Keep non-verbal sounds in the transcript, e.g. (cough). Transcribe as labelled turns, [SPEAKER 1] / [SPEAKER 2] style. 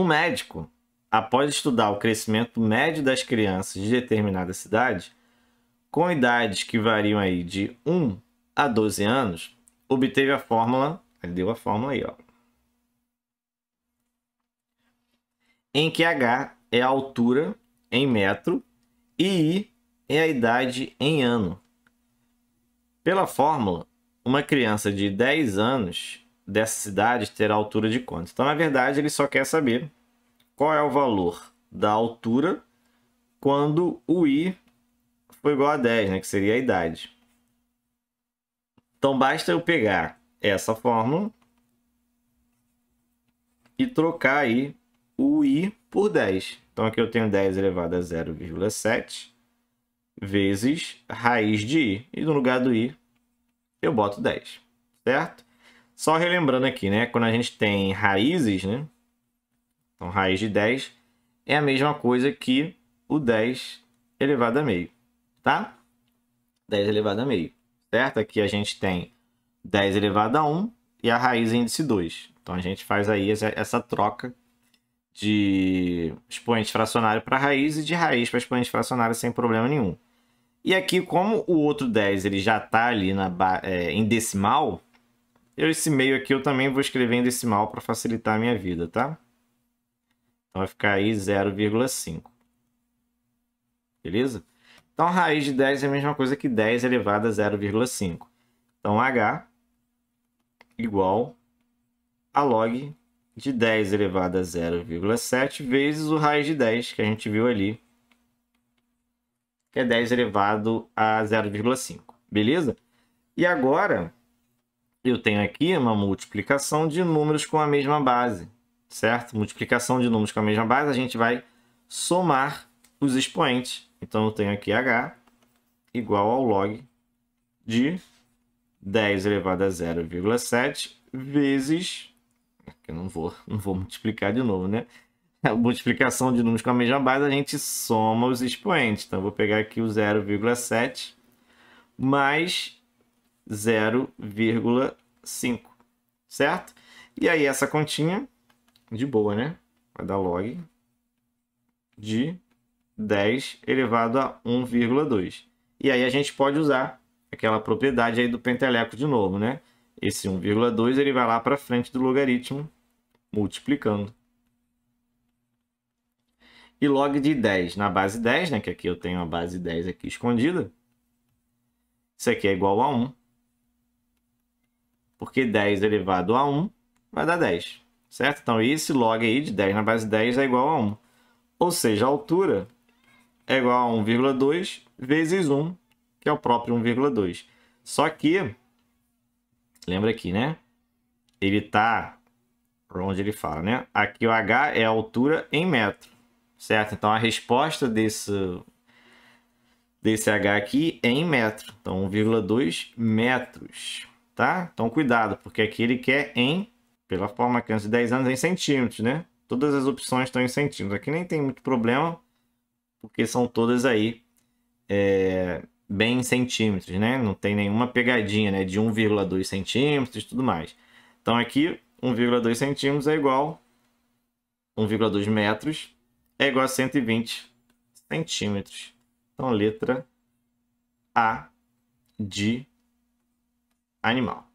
[SPEAKER 1] Um médico, após estudar o crescimento médio das crianças de determinada cidade, com idades que variam aí de 1 a 12 anos, obteve a fórmula, ele deu a fórmula aí, ó. Em que H é a altura em metro e I é a idade em ano. Pela fórmula, uma criança de 10 anos dessa cidade terá altura de quanto? Então, na verdade, ele só quer saber qual é o valor da altura quando o i for igual a 10, né? que seria a idade. Então, basta eu pegar essa fórmula e trocar aí o i por 10. Então, aqui eu tenho 10 elevado a 0,7 vezes raiz de i. E no lugar do i, eu boto 10, certo? Só relembrando aqui, né? Quando a gente tem raízes, né? Então, raiz de 10 é a mesma coisa que o 10 elevado a meio, tá? 10 elevado a meio, certo? Aqui a gente tem 10 elevado a 1 e a raiz é índice 2. Então, a gente faz aí essa troca de expoente fracionário para raiz e de raiz para expoente fracionário sem problema nenhum. E aqui, como o outro 10 ele já está ali na, é, em decimal, eu, esse meio aqui, eu também vou escrever em decimal para facilitar a minha vida, tá? Então vai ficar aí 0,5. Beleza? Então, a raiz de 10 é a mesma coisa que 10 elevado a 0,5. Então, h igual a log de 10 elevado a 0,7 vezes o raiz de 10 que a gente viu ali, que é 10 elevado a 0,5. Beleza? E agora, eu tenho aqui uma multiplicação de números com a mesma base, certo? Multiplicação de números com a mesma base, a gente vai somar os expoentes. Então, eu tenho aqui h igual ao log de 10 elevado a 0,7 vezes... Eu não vou, (laughs) não vou multiplicar de novo, né? A multiplicação de números com a mesma base, a gente soma os expoentes. Então, eu vou pegar aqui o 0,7 mais 0,5, certo? E aí essa continha, de boa, né? Vai dar log de 10 elevado a 1,2. E aí a gente pode usar aquela propriedade aí do penteleco de novo, né? Esse 1,2 ele vai lá para frente do logaritmo, multiplicando. E log de 10 na base 10, né? Que aqui eu tenho a base 10 aqui escondida. Isso aqui é igual a 1. Porque 10 elevado a 1 vai dar 10, certo? Então, esse log aí de 10 na base 10 é igual a 1. Ou seja, a altura é igual a 1,2 vezes 1, que é o próprio 1,2. Só que, lembra aqui, né? Ele tá, onde ele fala, né? Aqui o H é a altura em metro, certo? Então, a resposta desse, desse H aqui é em metro. Então, 1,2 metros tá? Então cuidado, porque aqui ele quer em, pela forma que antes de 10 anos, em centímetros, né? Todas as opções estão em centímetros. Aqui nem tem muito problema, porque são todas aí é, bem em centímetros, né? Não tem nenhuma pegadinha, né? De 1,2 centímetros e tudo mais. Então aqui, 1,2 centímetros é igual 1,2 metros é igual a 120 centímetros. Então, letra A de animal.